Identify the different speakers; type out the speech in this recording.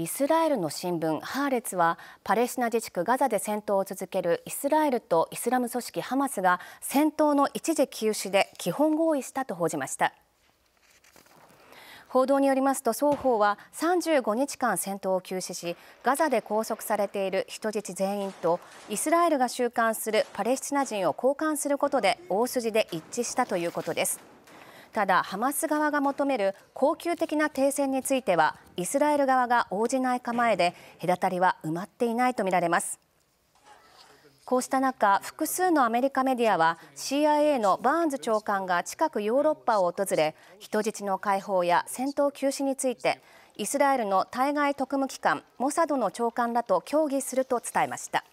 Speaker 1: イスラエルの新聞ハーレツはパレスチナ自治区ガザで戦闘を続けるイスラエルとイスラム組織ハマスが戦闘の一時休止で基本合意したと報じました報道によりますと双方は35日間戦闘を休止しガザで拘束されている人質全員とイスラエルが収監するパレスチナ人を交換することで大筋で一致したということですただ、ハマス側が求める恒久的な停戦についてはイスラエル側が応じない構えで隔たりは埋まっていないとみられます。こうした中、複数のアメリカメディアは CIA のバーンズ長官が近くヨーロッパを訪れ人質の解放や戦闘休止についてイスラエルの対外特務機関モサドの長官らと協議すると伝えました。